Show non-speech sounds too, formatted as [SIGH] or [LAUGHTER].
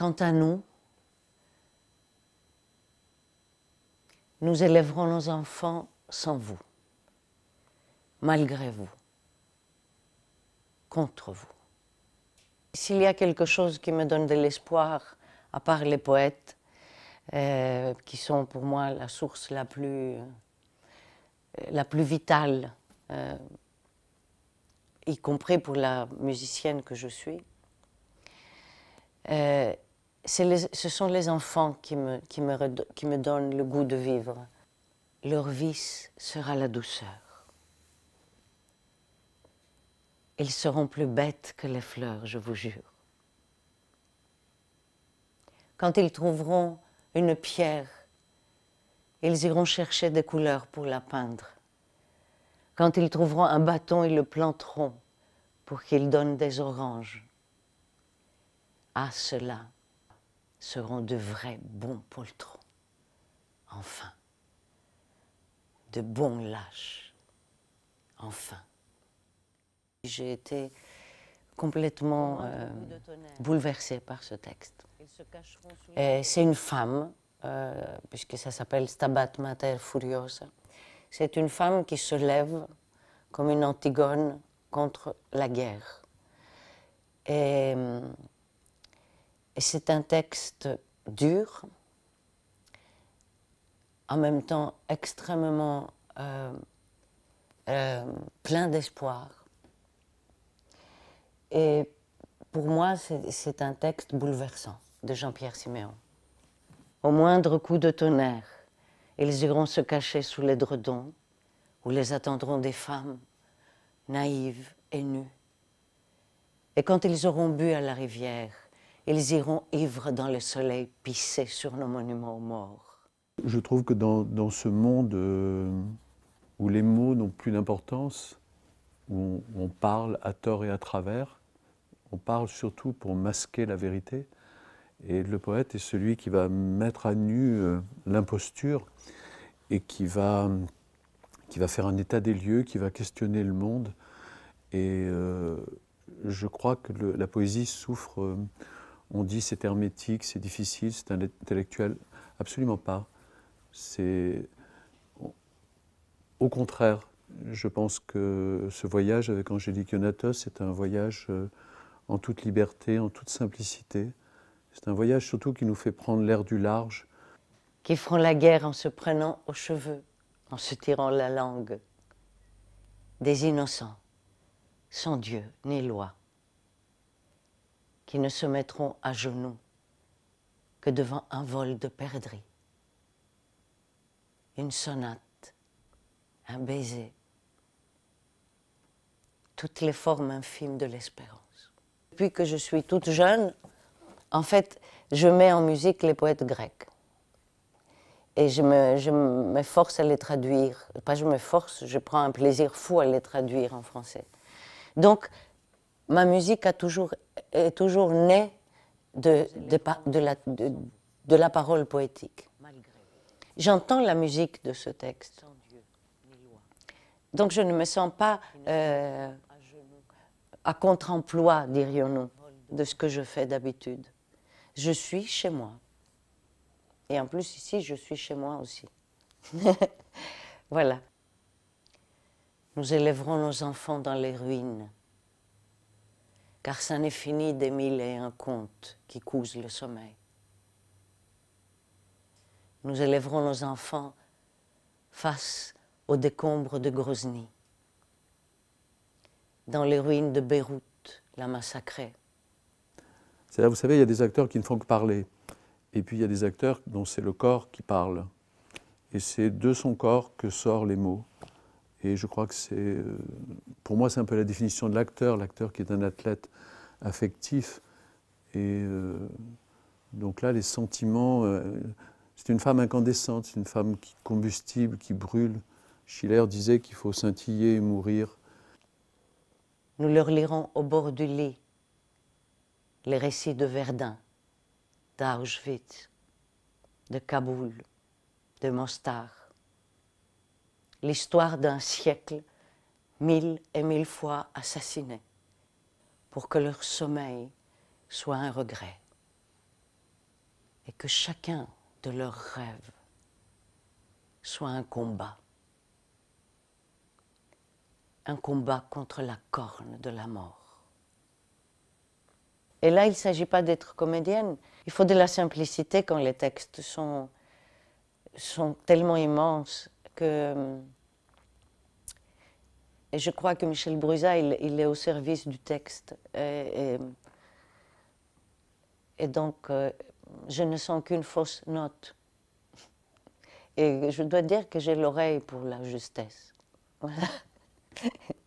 Quant à nous, nous élèverons nos enfants sans vous, malgré vous, contre vous. S'il y a quelque chose qui me donne de l'espoir, à part les poètes, euh, qui sont pour moi la source la plus, la plus vitale, euh, y compris pour la musicienne que je suis, euh, ce sont les enfants qui me, qui me donnent le goût de vivre. Leur vice sera la douceur. Ils seront plus bêtes que les fleurs, je vous jure. Quand ils trouveront une pierre, ils iront chercher des couleurs pour la peindre. Quand ils trouveront un bâton, ils le planteront pour qu'il donne des oranges. À cela seront de vrais bons poltrons. Enfin. De bons lâches. Enfin. J'ai été complètement euh, bouleversée par ce texte. C'est une femme, euh, puisque ça s'appelle Stabat Mater Furiosa. C'est une femme qui se lève comme une Antigone contre la guerre. Et hum, et c'est un texte dur, en même temps extrêmement euh, euh, plein d'espoir. Et pour moi, c'est un texte bouleversant de Jean-Pierre Siméon. Au moindre coup de tonnerre, ils iront se cacher sous les dredons, où les attendront des femmes, naïves et nues. Et quand ils auront bu à la rivière, ils iront ivres dans le soleil pisser sur nos monuments aux morts. Je trouve que dans, ce monde euh, où les mots n'ont plus d'importance, où, on parle à tort et à travers, on parle surtout pour masquer la vérité. Et le poète est celui qui va mettre à nu euh, l'imposture et qui va, qui va faire un état des lieux, qui va questionner le monde. Et euh, je crois que la poésie souffre on dit c'est hermétique, c'est difficile, c'est intellectuel. Absolument pas. C'est au contraire, je pense que ce voyage avec Angélique Yonatos, c'est un voyage euh, en toute liberté, en toute simplicité. C'est un voyage surtout qui nous fait prendre l'air du large. Qui feront la guerre en se prenant aux cheveux, en se tirant la langue. Des innocents, sans Dieu ni loi qui ne se mettront à genoux que devant un vol de perdrix, une sonate, un baiser, toutes les formes infimes de l'espérance. Depuis que je suis toute jeune, en fait, je mets en musique les poètes grecs. Et je me, force à les traduire. Pas je me force, je prends un plaisir fou à les traduire en français. Donc, ma musique a toujours, est toujours née de, de, la, parole poétique. J'entends la musique de ce texte. Donc je ne me sens pas euh, à contre-emploi, dirions-nous, de ce que je fais d'habitude. Je suis chez moi. Et en plus, ici, je suis chez moi aussi. [LAUGHS] voilà. Nous élèverons nos enfants dans les ruines car ça n'est fini des mille et un contes qui cousent le sommeil. Nous élèverons nos enfants face aux décombres de Grozny, dans les ruines de Beyrouth, la massacrée. cest là, vous savez, il y a des acteurs qui ne font que parler, et puis il y a des acteurs dont c'est le corps qui parle, et c'est de son corps que sortent les mots. Et je crois que c'est, euh, pour moi, c'est un peu la définition de l'acteur, l'acteur qui est un athlète affectif. Et euh, donc là, les sentiments, euh, c'est une femme incandescente, c'est une femme qui, combustible, qui brûle. Schiller disait qu'il faut scintiller et mourir. Nous leur lirons au bord du lit les récits de Verdun, d'Auschwitz, de Kaboul, de Mostar, l'histoire d'un siècle, mille et mille fois assassinés, pour que leur sommeil soit un regret, et que chacun de leurs rêves soit un combat, un combat contre la corne de la mort. Et là, il ne s'agit pas d'être comédienne, il faut de la simplicité quand les textes sont, sont tellement immenses euh, et je crois que Michel Brusa, il, est au service du texte. Et, donc, euh, je ne sens qu'une fausse note. Et je dois dire que j'ai l'oreille pour la justesse. Voilà. [LAUGHS]